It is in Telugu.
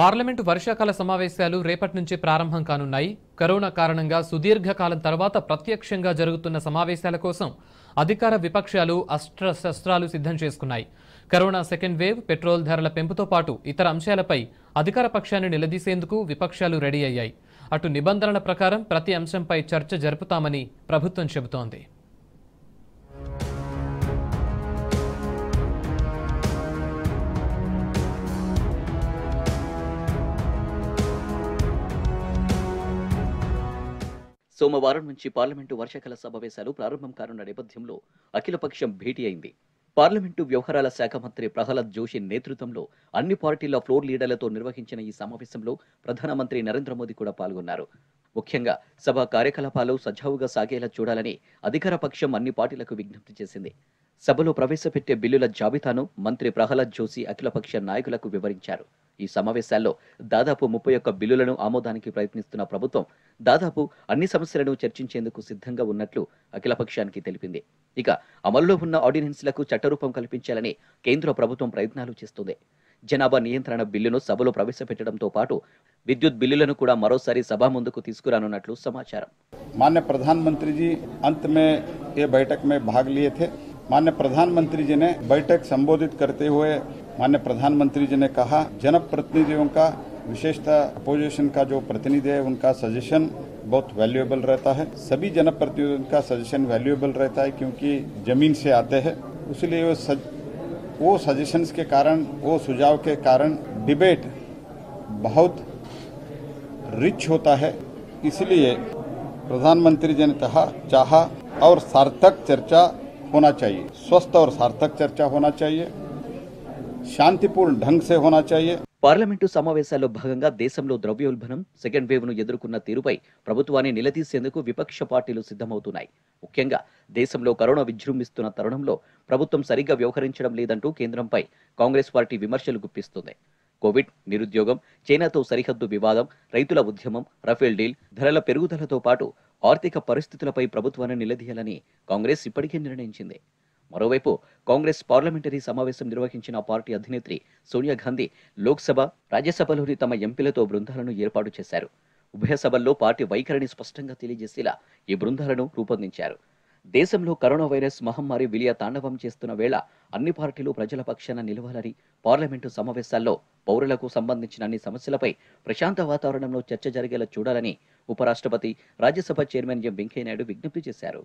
పార్లమెంటు వర్షాకాల సమావేశాలు రేపటి నుంచే ప్రారంభం కానున్నాయి కరోనా కారణంగా సుదీర్ఘకాలం తర్వాత ప్రత్యక్షంగా జరుగుతున్న సమావేశాల కోసం అధికార విపక్షాలు అస్త్రశస్త్రాలు సిద్ధం చేసుకున్నాయి కరోనా సెకండ్ వేవ్ పెట్రోల్ ధరల పెంపుతో పాటు ఇతర అంశాలపై అధికార పక్షాన్ని నిలదీసేందుకు విపక్షాలు రెడీ అయ్యాయి అటు నిబంధనల ప్రకారం ప్రతి అంశంపై చర్చ జరుపుతామని ప్రభుత్వం చెబుతోంది సోమవారం నుంచి పార్లమెంటు వర్షకాల సమావేశాలు ప్రారంభం కానున్న నేపథ్యంలో అఖిలపక్షం భేటీ అయింది పార్లమెంటు వ్యవహారాల శాఖ మంత్రి ప్రహ్లాద్ జోషి నేతృత్వంలో అన్ని పార్టీల ఫ్లోర్ లీడర్లతో నిర్వహించిన ఈ సమావేశంలో ప్రధానమంత్రి నరేంద్ర మోదీ కూడా పాల్గొన్నారు ముఖ్యంగా సభ కార్యకలాపాలు సజావుగా సాగేలా చూడాలని అధికార పక్షం అన్ని పార్టీలకు విజ్ఞప్తి చేసింది సభలో ప్రవేశపెట్టే బిల్లుల జాబితాను మంత్రి ప్రహ్లాద్ జోషి అఖిలపక్ష నాయకులకు వివరించారు ఈ సమావేశాల్లో దాదాపు ముప్పై ఒక్క బిల్లులను ఆమోదానికి ప్రయత్నిస్తున్న ప్రభుత్వం దాదాపు అన్ని సమస్యలను చర్చించేందుకు సిద్ధంగా ఉన్నట్లు అఖిలపక్షానికి తెలిపింది ఇక అమల్లో ఉన్న ఆర్డినెన్స్లకు చట్టరూపం కల్పించాలని కేంద్ర ప్రభుత్వం ప్రయత్నాలు చేస్తుంది జనాభా నియంత్రణ బిల్లును సభలో ప్రవేశపెట్టడంతో పాటు విద్యుత్ బిల్లులను కూడా మరోసారి సభ ముందుకు తీసుకురానున్నట్లు సమాచారం మాన్య ప్రధానమంత్రిజీ అంత మే ఏ बैठक में भाग लिए थे मान्य प्रधानमंत्री जी ने बैठक संबोधित मान्य प्रधानमंत्री जी ने कहा जनप्रतिनिधियों का विशेषतः अपोजिशन का जो प्रतिनिधि है उनका सजेशन बहुत वैल्यूएबल रहता है सभी जनप्रतिनिधियों का सजेशन वैल्यूएबल रहता है क्योंकि जमीन से आते हैं इसलिए वो सज, वो सजेशंस के कारण वो सुझाव के कारण डिबेट बहुत रिच होता है इसलिए प्रधानमंत्री जी ने कहा चाह और सार्थक चर्चा होना चाहिए स्वस्थ और सार्थक चर्चा होना चाहिए శాంతిపూర్ణ ఢంగ్ సే హోనా చాయే పార్లమెంటు సమావేశాల్లో భాగంగా దేశంలో ద్రవ్యోల్బణం సెకండ్ వేవ్ ను ఎదుర్కొన్న తీరుపై ప్రభుత్వాన్ని నిలదీసేందుకు విపక్ష పార్టీలు సిద్ధమవుతున్నాయి ముఖ్యంగా దేశంలో కరోనా విజృంభిస్తున్న తరుణంలో ప్రభుత్వం సరిగ్గా వ్యవహరించడం లేదంటూ కేంద్రంపై కాంగ్రెస్ పార్టీ విమర్శలు గుప్పిస్తుంది కోవిడ్ నిరుద్యోగం చైనాతో సరిహద్దు వివాదం రైతుల ఉద్యమం రఫేల్ డీల్ ధరల పెరుగుదలతో పాటు ఆర్థిక పరిస్థితులపై ప్రభుత్వాన్ని నిలదీయాలని కాంగ్రెస్ ఇప్పటికే నిర్ణయించింది మరోవైపు కాంగ్రెస్ పార్లమెంటరీ సమావేశం నిర్వహించిన పార్టీ అధినేత్రి సోనియా గాంధీ లోక్సభ రాజ్యసభలోని తమ ఎంపీలతో బృందాలను ఏర్పాటు చేశారు ఉభయ సభల్లో పార్టీ వైఖరిని స్పష్టంగా తెలియజేసేలా ఈ బృందాలను రూపొందించారు దేశంలో కరోనా వైరస్ మహమ్మారి విలియ తాండవం చేస్తున్న వేళ అన్ని పార్టీలు ప్రజల పక్షాన నిలవాలని పార్లమెంటు సమావేశాల్లో పౌరులకు సంబంధించిన అన్ని సమస్యలపై ప్రశాంత వాతావరణంలో చర్చ జరిగేలా చూడాలని ఉపరాష్ట్రపతి రాజ్యసభ చైర్మన్ ఎం వెంకయ్యనాయుడు విజ్ఞప్తి చేశారు